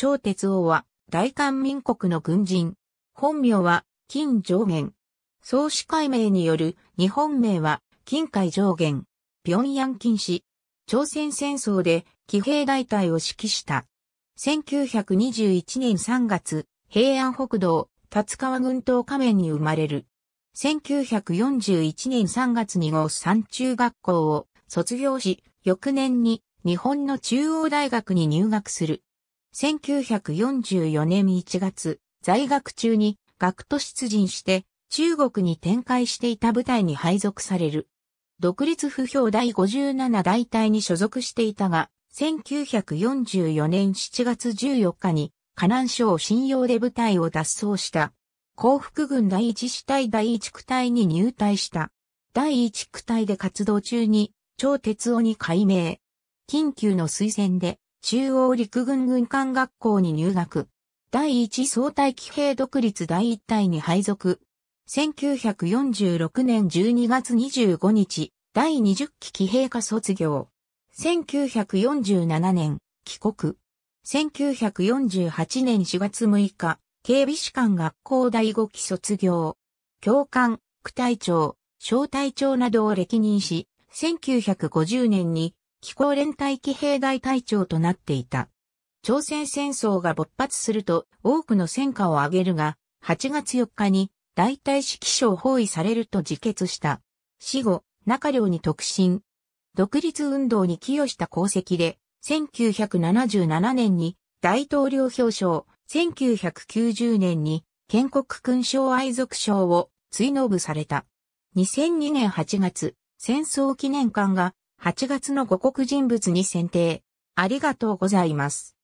張哲王は、大韓民国の軍人。本名は、金上元。創始解明による日本名は、金海上元。平壌禁止。朝鮮戦争で、騎兵大隊を指揮した。1921年3月、平安北道、達川群島仮面に生まれる。1941年3月に号山中学校を卒業し、翌年に日本の中央大学に入学する。1944年1月、在学中に学徒出陣して中国に展開していた部隊に配属される。独立不評第57大隊に所属していたが、1944年7月14日に、河南省信用で部隊を脱走した。幸福軍第一支隊第一区隊に入隊した。第一区隊で活動中に、超鉄夫に改名。緊急の推薦で、中央陸軍軍艦学校に入学。第一総隊騎兵独立第一隊に配属。1946年12月25日、第20期騎兵科卒業。1947年、帰国。1948年4月6日、警備士官学校第5期卒業。教官、区隊長、小隊長などを歴任し、1950年に気候連帯騎兵大隊長となっていた。朝鮮戦争が勃発すると多くの戦果を上げるが、8月4日に大隊指揮所を包囲されると自決した。死後、中領に特進。独立運動に寄与した功績で、1977年に大統領表彰、1990年に建国勲章愛族賞を追納部された。2002年8月、戦争記念館が8月の五国人物に選定。ありがとうございます。